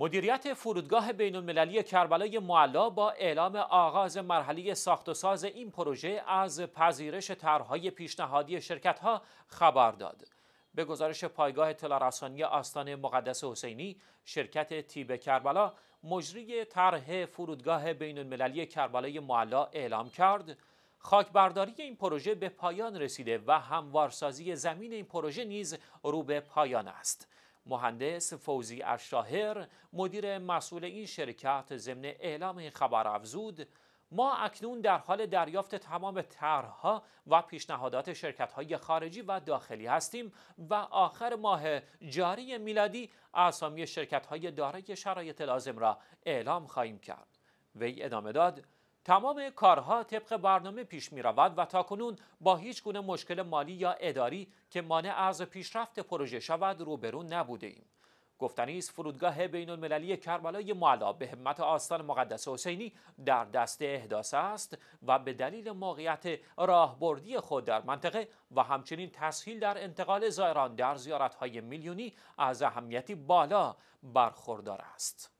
مدیریت فرودگاه بین المللی کربلای معلا با اعلام آغاز مرحله ساخت و ساز این پروژه از پذیرش طرحهای پیشنهادی ها خبر داد. به گزارش پایگاه تلارسانی آستان مقدس حسینی، شرکت تیب کربلا مجری طرح فرودگاه بین المللی کربلای معلا اعلام کرد خاکبرداری این پروژه به پایان رسیده و هموارسازی زمین این پروژه نیز رو به پایان است. مهندس فوزی ارشاهر، مدیر مسئول این شرکت ضمن اعلام این خبر افزود ما اکنون در حال دریافت تمام طرحها و پیشنهادات شرکت های خارجی و داخلی هستیم و آخر ماه جاری میلادی اسامی شرکت های دارای شرایط لازم را اعلام خواهیم کرد. وی ادامه داد تمام کارها طبق برنامه پیش می رود و تاکنون با هیچ گونه مشکل مالی یا اداری که مانع از پیشرفت پروژه شود روبرو نبوده ایم. گفتنی است فرودگاه بین المللی کربلای معلا به همت آستان مقدس حسینی در دست احداث است و به دلیل موقعیت راهبردی خود در منطقه و همچنین تسهیل در انتقال زائران در زیارتهای میلیونی از اهمیتی بالا برخوردار است.